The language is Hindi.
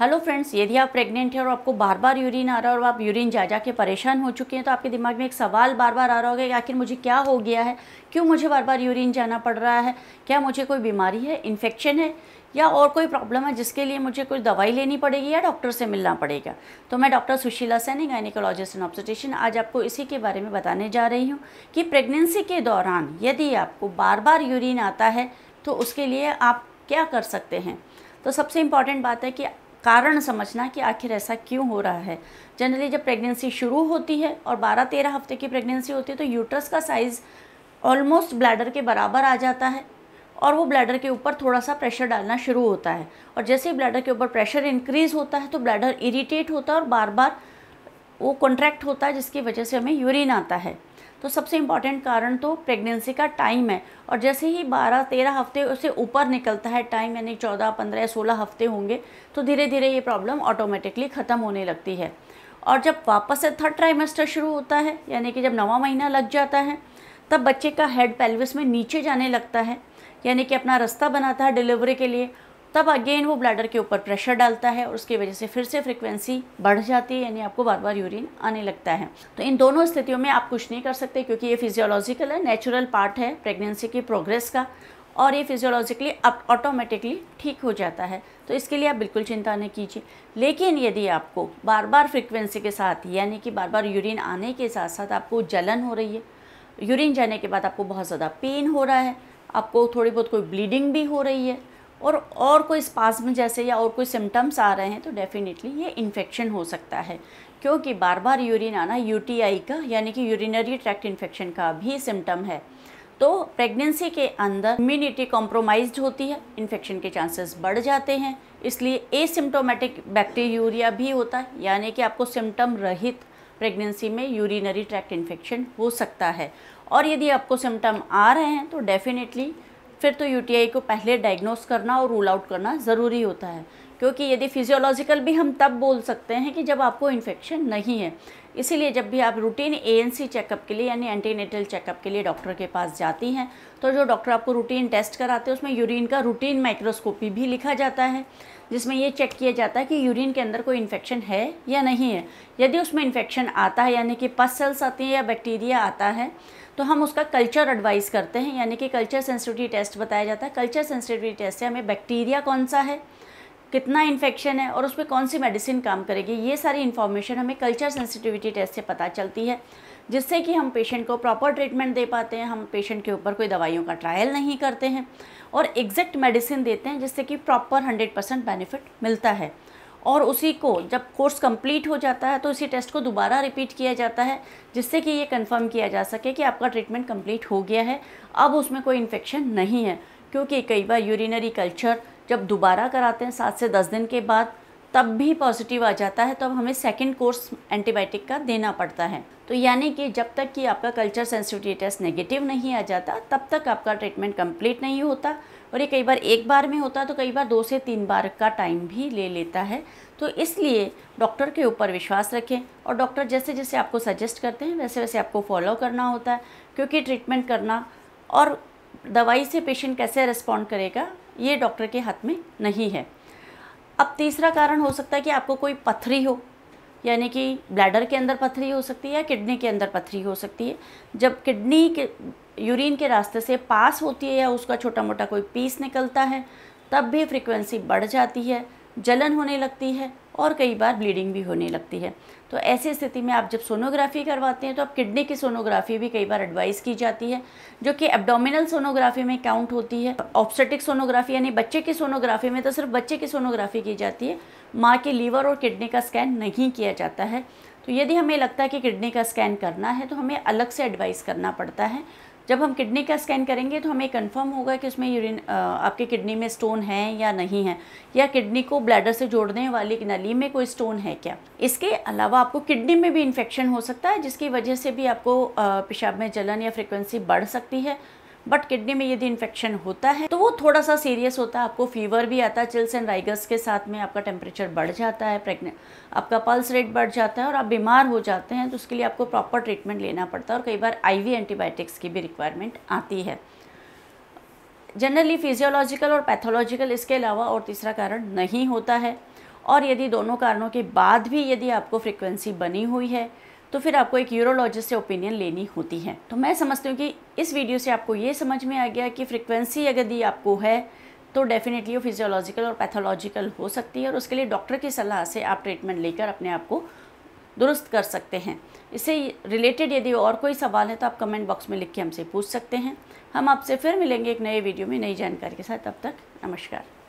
हेलो फ्रेंड्स यदि आप प्रेग्नेंट हैं और आपको बार बार यूरिन आ रहा है और आप यूरिन जा जा के परेशान हो चुके हैं तो आपके दिमाग में एक सवाल बार बार आ रहा होगा कि आखिर मुझे क्या हो गया है क्यों मुझे बार बार यूरिन जाना पड़ रहा है क्या मुझे कोई बीमारी है इन्फेक्शन है या और कोई प्रॉब्लम है जिसके लिए मुझे कोई दवाई लेनी पड़ेगी या डॉक्टर से मिलना पड़ेगा तो मैं doctor Sushila Saini gynaecologist and obstetrician आज आपको इसी के बारे में बताने जा रही हूँ कि प्रेगनेंसी के दौरान यदि आपको बार बार यूरिन आता है तो उसके लिए आप क्या कर सकते हैं तो सबसे इम्पॉर्टेंट बात है कि कारण समझना कि आखिर ऐसा क्यों हो रहा है जनरली जब प्रेगनेंसी शुरू होती है और 12-13 हफ्ते की प्रेगनेंसी होती है तो यूट्रस का साइज़ ऑलमोस्ट ब्लैडर के बराबर आ जाता है और वो ब्लैडर के ऊपर थोड़ा सा प्रेशर डालना शुरू होता है और जैसे ही ब्लैडर के ऊपर प्रेशर इंक्रीज़ होता है तो ब्लैडर इरीटेट होता है और बार बार वो कॉन्ट्रैक्ट होता है जिसकी वजह से हमें यूरिन आता है तो सबसे इम्पॉर्टेंट कारण तो प्रेगनेंसी का टाइम है और जैसे ही 12-13 हफ्ते उसे ऊपर निकलता है टाइम यानी 14-15-16 हफ्ते होंगे तो धीरे धीरे ये प्रॉब्लम ऑटोमेटिकली ख़त्म होने लगती है और जब वापस से थर्ड ट्राइमेस्टर शुरू होता है यानी कि जब नवा महीना लग जाता है तब बच्चे का हेड पेल्विस में नीचे जाने लगता है यानी कि अपना रास्ता बनाता है डिलीवरी के लिए तब अगेन वो ब्लैडर के ऊपर प्रेशर डालता है और उसकी वजह से फिर से फ्रिक्वेंसी बढ़ जाती है यानी आपको बार बार यूरिन आने लगता है तो इन दोनों स्थितियों में आप कुछ नहीं कर सकते क्योंकि ये फिजियोलॉजिकल है नेचुरल पार्ट है प्रेगनेंसी की प्रोग्रेस का और ये फिजियोलॉजिकली अब ऑटोमेटिकली ठीक हो जाता है तो इसके लिए आप बिल्कुल चिंता नहीं कीजिए लेकिन यदि आपको बार बार फ्रिक्वेंसी के साथ यानी कि बार बार यूरिन आने के साथ साथ आपको जलन हो रही है यूरिन जाने के बाद आपको बहुत ज़्यादा पेन हो रहा है आपको थोड़ी बहुत कोई ब्लीडिंग भी हो रही है और और कोई स्पास्म जैसे या और कोई सिम्टम्स आ रहे हैं तो डेफिनेटली ये इन्फेक्शन हो सकता है क्योंकि बार बार यूरिन आना यूटीआई का यानी कि यूरिनरी ट्रैक्ट इन्फेक्शन का भी सिम्टम है तो प्रेगनेंसी के अंदर इम्यूनिटी कॉम्प्रोमाइज होती है इन्फेक्शन के चांसेस बढ़ जाते हैं इसलिए एसिम्टोमेटिक बैक्टीरिया भी होता है यानी कि आपको सिम्टम रहित प्रेगनेंसी में यूरिनरी ट्रैक्ट इन्फेक्शन हो सकता है और यदि आपको सिम्टम आ रहे हैं तो डेफिनेटली फिर तो यूटीआई को पहले डायग्नोस करना और रूल आउट करना ज़रूरी होता है क्योंकि यदि फिजियोलॉजिकल भी हम तब बोल सकते हैं कि जब आपको इन्फेक्शन नहीं है इसीलिए जब भी आप रूटीन एएनसी चेकअप के लिए यानी एंटीनेटल चेकअप के लिए डॉक्टर के पास जाती हैं तो जो डॉक्टर आपको रूटीन टेस्ट कराते हैं उसमें यूरिन का रूटीन माइक्रोस्कोपी भी लिखा जाता है जिसमें ये चेक किया जाता है कि यूरिन के अंदर कोई इन्फेक्शन है या नहीं है यदि उसमें इन्फेक्शन आता है यानी कि पस सेल्स आती हैं या बैक्टीरिया आता है तो हम उसका कल्चर एडवाइस करते हैं यानी कि कल्चर सेंसिटिविटी टेस्ट बताया जाता है कल्चर सेंसिटिविटी टेस्ट से हमें बैक्टीरिया कौन सा है कितना इन्फेक्शन है और उस पर कौन सी मेडिसिन काम करेगी ये सारी इन्फॉर्मेशन हमें कल्चर सेंसिटिविटी टेस्ट से पता चलती है जिससे कि हम पेशेंट को प्रॉपर ट्रीटमेंट दे पाते हैं हम पेशेंट के ऊपर कोई दवाइयों का ट्रायल नहीं करते हैं और एग्जैक्ट मेडिसिन देते हैं जिससे कि प्रॉपर हंड्रेड परसेंट बेनिफिट मिलता है और उसी को जब कोर्स कंप्लीट हो जाता है तो इसी टेस्ट को दोबारा रिपीट किया जाता है जिससे कि ये कंफर्म किया जा सके कि आपका ट्रीटमेंट कंप्लीट हो गया है अब उसमें कोई इन्फेक्शन नहीं है क्योंकि कई बार यूरिनरी कल्चर जब दोबारा कराते हैं सात से दस दिन के बाद तब भी पॉजिटिव आ जाता है तो अब हमें सेकेंड कोर्स एंटीबायोटिक का देना पड़ता है तो यानी कि जब तक कि आपका कल्चर सेंसिटिविटी टेस्ट नेगेटिव नहीं आ जाता तब तक आपका ट्रीटमेंट कंप्लीट नहीं होता और ये कई बार एक बार में होता तो कई बार दो से तीन बार का टाइम भी ले लेता है तो इसलिए डॉक्टर के ऊपर विश्वास रखें और डॉक्टर जैसे जैसे आपको सजेस्ट करते हैं वैसे वैसे आपको फॉलो करना होता है क्योंकि ट्रीटमेंट करना और दवाई से पेशेंट कैसे रिस्पॉन्ड करेगा ये डॉक्टर के हाथ में नहीं है अब तीसरा कारण हो सकता है कि आपको कोई पथरी हो यानी कि ब्लैडर के अंदर पथरी हो सकती है या किडनी के अंदर पथरी हो सकती है जब किडनी के यूरिन के रास्ते से पास होती है या उसका छोटा मोटा कोई पीस निकलता है तब भी फ्रीक्वेंसी बढ़ जाती है जलन होने लगती है और कई बार ब्लीडिंग भी होने लगती है तो ऐसी स्थिति में आप जब सोनोग्राफी करवाते हैं तो आप किडनी की सोनोग्राफी भी कई बार एडवाइस की जाती है जो कि एब्डोमिनल सोनोग्राफी में काउंट होती है ऑप्स्टेटिक सोनोग्राफी यानी बच्चे की सोनोग्राफी में तो सिर्फ बच्चे की सोनोग्राफी की जाती है माँ के लीवर और किडनी का स्कैन नहीं किया जाता है तो यदि हमें लगता है कि किडनी का स्कैन करना है तो हमें अलग से एडवाइस करना पड़ता है जब हम किडनी का स्कैन करेंगे तो हमें कंफर्म होगा कि उसमें यूरिन आपके किडनी में स्टोन है या नहीं है या किडनी को ब्लैडर से जोड़ने वाली नली में कोई स्टोन है क्या इसके अलावा आपको किडनी में भी इन्फेक्शन हो सकता है जिसकी वजह से भी आपको पेशाब में जलन या फ्रिक्वेंसी बढ़ सकती है बट किडनी में यदि इन्फेक्शन होता है तो वो थोड़ा सा सीरियस होता है आपको फीवर भी आता है चिल्स एंड राइगस के साथ में आपका टेम्परेचर बढ़ जाता है प्रेगनेंट आपका पल्स रेट बढ़ जाता है और आप बीमार हो जाते हैं तो उसके लिए आपको प्रॉपर ट्रीटमेंट लेना पड़ता है और कई बार आई एंटीबायोटिक्स की भी रिक्वायरमेंट आती है जनरली फिजियोलॉजिकल और पैथोलॉजिकल इसके अलावा और तीसरा कारण नहीं होता है और यदि दोनों कारणों के बाद भी यदि आपको फ्रिक्वेंसी बनी हुई है तो फिर आपको एक यूरोलॉजिस्ट से ओपिनियन लेनी होती है तो मैं समझती हूँ कि इस वीडियो से आपको ये समझ में आ गया कि फ्रिक्वेंसी अगर दी आपको है तो डेफिनेटली वो फिजियोलॉजिकल और पैथोलॉजिकल हो सकती है और उसके लिए डॉक्टर की सलाह से आप ट्रीटमेंट लेकर अपने आप को दुरुस्त कर सकते हैं इससे रिलेटेड यदि और कोई सवाल है तो आप कमेंट बॉक्स में लिख के हमसे पूछ सकते हैं हम आपसे फिर मिलेंगे एक नए वीडियो में नई जानकारी के साथ तब तक नमस्कार